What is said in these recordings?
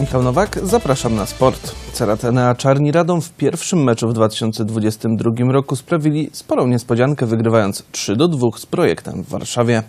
Michał Nowak, zapraszam na sport. Ceratena Czarni Radom w pierwszym meczu w 2022 roku sprawili sporą niespodziankę, wygrywając 3 do 2 z projektem w Warszawie.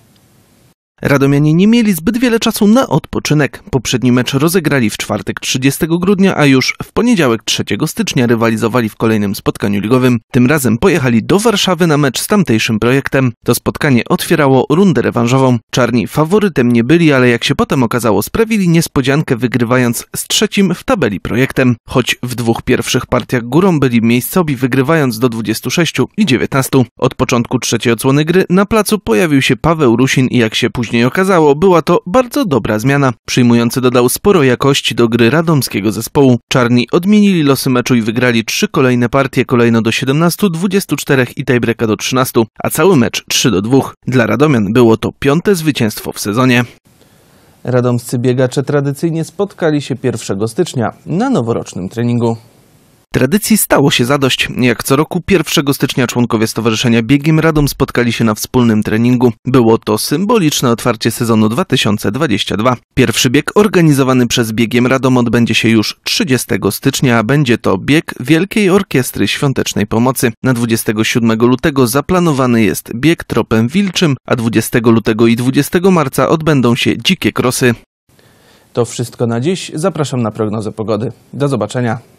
Radomianie nie mieli zbyt wiele czasu na odpoczynek. Poprzedni mecz rozegrali w czwartek 30 grudnia, a już w poniedziałek 3 stycznia rywalizowali w kolejnym spotkaniu ligowym. Tym razem pojechali do Warszawy na mecz z tamtejszym projektem. To spotkanie otwierało rundę rewanżową. Czarni faworytem nie byli, ale jak się potem okazało, sprawili niespodziankę wygrywając z trzecim w tabeli projektem. Choć w dwóch pierwszych partiach górą byli miejscowi wygrywając do 26 i 19. Od początku trzeciej odsłony gry na placu pojawił się Paweł Rusin i jak się później później okazało, była to bardzo dobra zmiana. Przyjmujący dodał sporo jakości do gry radomskiego zespołu. Czarni odmienili losy meczu i wygrali trzy kolejne partie, kolejno do 17, 24 i tiebreaka do 13, a cały mecz 3 do 2. Dla Radomian było to piąte zwycięstwo w sezonie. Radomscy biegacze tradycyjnie spotkali się 1 stycznia na noworocznym treningu. Tradycji stało się zadość. Jak co roku 1 stycznia członkowie Stowarzyszenia Biegiem Radom spotkali się na wspólnym treningu. Było to symboliczne otwarcie sezonu 2022. Pierwszy bieg organizowany przez Biegiem Radom odbędzie się już 30 stycznia, a będzie to bieg Wielkiej Orkiestry Świątecznej Pomocy. Na 27 lutego zaplanowany jest bieg Tropem Wilczym, a 20 lutego i 20 marca odbędą się dzikie krosy. To wszystko na dziś. Zapraszam na prognozę pogody. Do zobaczenia.